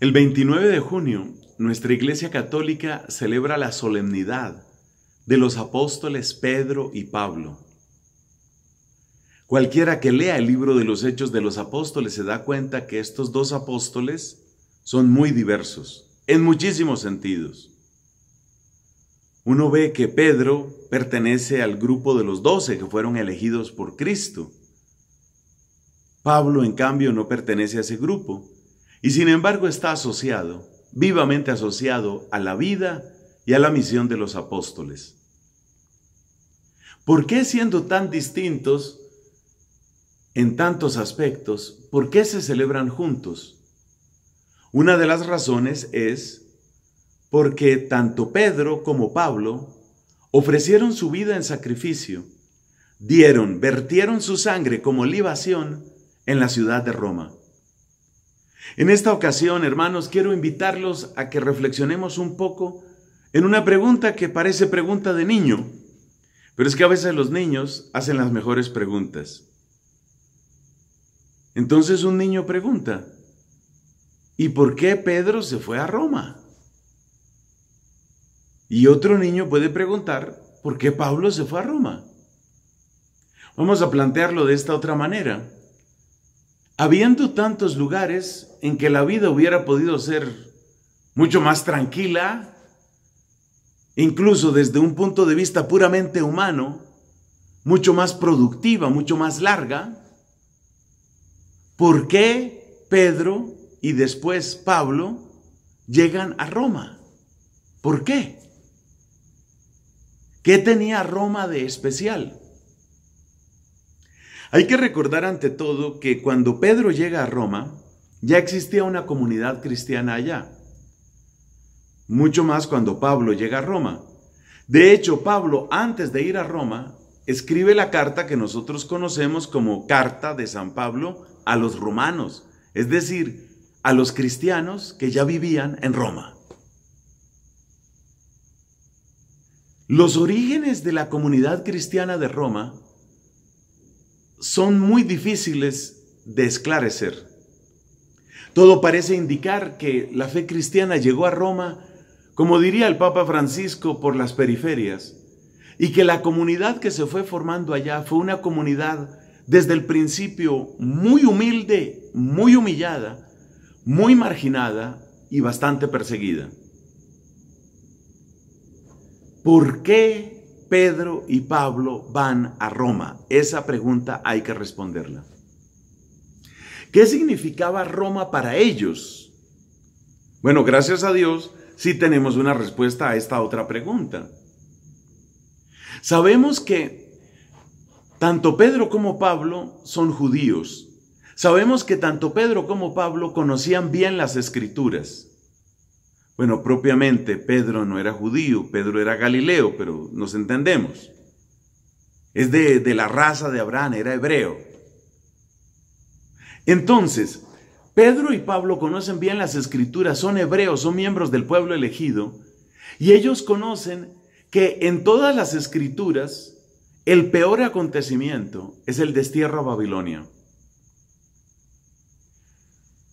El 29 de junio, nuestra Iglesia Católica celebra la solemnidad de los apóstoles Pedro y Pablo. Cualquiera que lea el libro de los Hechos de los Apóstoles se da cuenta que estos dos apóstoles son muy diversos, en muchísimos sentidos. Uno ve que Pedro pertenece al grupo de los doce que fueron elegidos por Cristo. Pablo, en cambio, no pertenece a ese grupo y sin embargo está asociado, vivamente asociado a la vida y a la misión de los apóstoles. ¿Por qué siendo tan distintos en tantos aspectos, por qué se celebran juntos? Una de las razones es porque tanto Pedro como Pablo ofrecieron su vida en sacrificio, dieron, vertieron su sangre como libación en la ciudad de Roma. En esta ocasión, hermanos, quiero invitarlos a que reflexionemos un poco en una pregunta que parece pregunta de niño, pero es que a veces los niños hacen las mejores preguntas. Entonces un niño pregunta, ¿y por qué Pedro se fue a Roma? Y otro niño puede preguntar, ¿por qué Pablo se fue a Roma? Vamos a plantearlo de esta otra manera. Habiendo tantos lugares en que la vida hubiera podido ser mucho más tranquila, incluso desde un punto de vista puramente humano, mucho más productiva, mucho más larga, ¿por qué Pedro y después Pablo llegan a Roma? ¿Por qué? ¿Qué tenía Roma de especial? Hay que recordar ante todo que cuando Pedro llega a Roma, ya existía una comunidad cristiana allá. Mucho más cuando Pablo llega a Roma. De hecho, Pablo, antes de ir a Roma, escribe la carta que nosotros conocemos como Carta de San Pablo a los romanos, es decir, a los cristianos que ya vivían en Roma. Los orígenes de la comunidad cristiana de Roma son muy difíciles de esclarecer. Todo parece indicar que la fe cristiana llegó a Roma, como diría el Papa Francisco, por las periferias, y que la comunidad que se fue formando allá fue una comunidad desde el principio muy humilde, muy humillada, muy marginada y bastante perseguida. ¿Por qué Pedro y Pablo van a Roma? Esa pregunta hay que responderla. ¿Qué significaba Roma para ellos? Bueno, gracias a Dios, sí tenemos una respuesta a esta otra pregunta. Sabemos que tanto Pedro como Pablo son judíos. Sabemos que tanto Pedro como Pablo conocían bien las escrituras. Bueno, propiamente Pedro no era judío, Pedro era galileo, pero nos entendemos. Es de, la raza de Abraham, era hebreo. Entonces, Pedro y Pablo conocen bien las escrituras, son hebreos, son miembros del pueblo elegido, y ellos conocen que en todas las escrituras el peor acontecimiento es el destierro a Babilonia.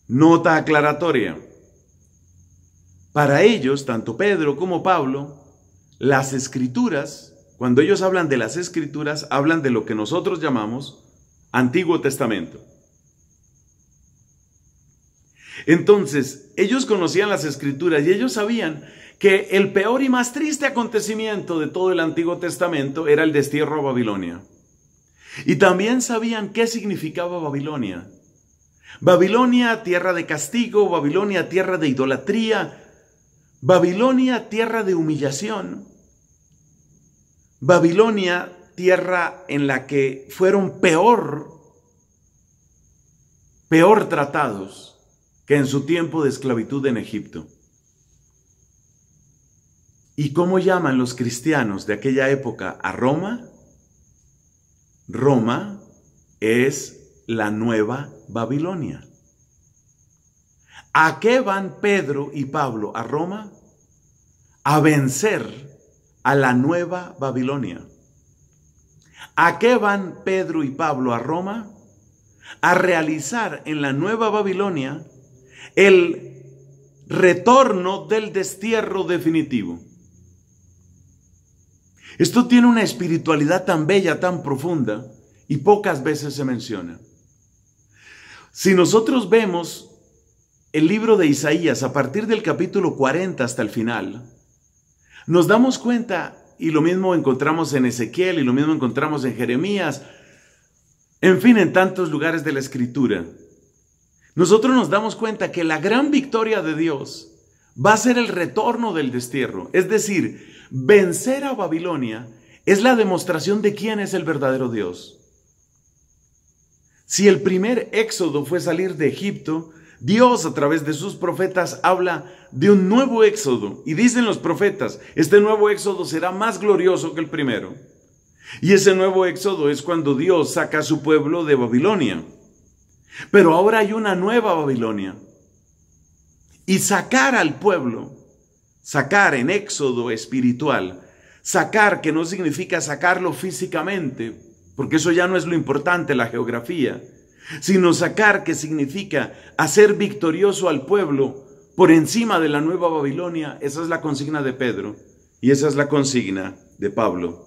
Nota aclaratoria. Para ellos, tanto Pedro como Pablo, las escrituras, cuando ellos hablan de las escrituras, hablan de lo que nosotros llamamos Antiguo Testamento. Entonces, ellos conocían las escrituras y ellos sabían que el peor y más triste acontecimiento de todo el Antiguo Testamento era el destierro a Babilonia. Y también sabían qué significaba Babilonia. Babilonia, tierra de castigo, Babilonia, tierra de idolatría, Babilonia, tierra de humillación. Babilonia, tierra en la que fueron peor, peor tratados que en su tiempo de esclavitud en Egipto. ¿Y cómo llaman los cristianos de aquella época a Roma? Roma es la nueva Babilonia. ¿A qué van Pedro y Pablo a Roma? A vencer a la nueva Babilonia. ¿A qué van Pedro y Pablo a Roma? A realizar en la nueva Babilonia el retorno del destierro definitivo. Esto tiene una espiritualidad tan bella, tan profunda, y pocas veces se menciona. Si nosotros vemos el libro de Isaías, a partir del capítulo 40 hasta el final, nos damos cuenta, y lo mismo encontramos en Ezequiel, y lo mismo encontramos en Jeremías, en fin, en tantos lugares de la escritura, nosotros nos damos cuenta que la gran victoria de Dios va a ser el retorno del destierro. Es decir, vencer a Babilonia es la demostración de quién es el verdadero Dios. Si el primer éxodo fue salir de Egipto, Dios a través de sus profetas habla de un nuevo éxodo y dicen los profetas, este nuevo éxodo será más glorioso que el primero. Y ese nuevo éxodo es cuando Dios saca a su pueblo de Babilonia. Pero ahora hay una nueva Babilonia. Y sacar al pueblo, sacar en éxodo espiritual, sacar que no significa sacarlo físicamente, porque eso ya no es lo importante, la geografía sino sacar, que significa hacer victorioso al pueblo por encima de la nueva Babilonia. Esa es la consigna de Pedro y esa es la consigna de Pablo.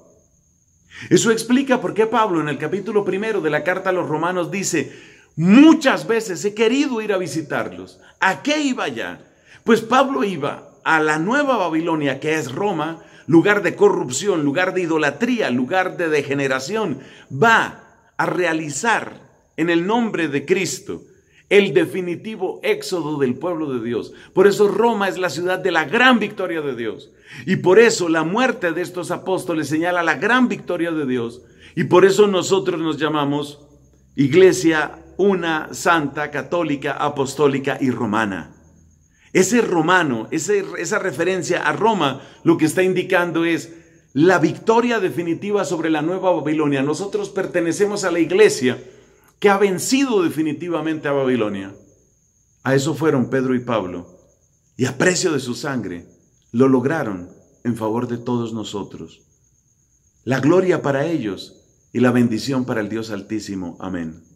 Eso explica por qué Pablo en el capítulo primero de la carta a los romanos dice, muchas veces he querido ir a visitarlos. ¿A qué iba ya? Pues Pablo iba a la nueva Babilonia, que es Roma, lugar de corrupción, lugar de idolatría, lugar de degeneración. Va a realizar en el nombre de Cristo el definitivo éxodo del pueblo de Dios. Por eso Roma es la ciudad de la gran victoria de Dios. Y por eso la muerte de estos apóstoles señala la gran victoria de Dios. Y por eso nosotros nos llamamos Iglesia una, santa, católica, apostólica y romana. Ese romano, esa referencia a Roma, lo que está indicando es la victoria definitiva sobre la nueva Babilonia. Nosotros pertenecemos a la iglesia que ha vencido definitivamente a Babilonia. A eso fueron Pedro y Pablo, y a precio de su sangre lo lograron en favor de todos nosotros. La gloria para ellos y la bendición para el Dios Altísimo. Amén.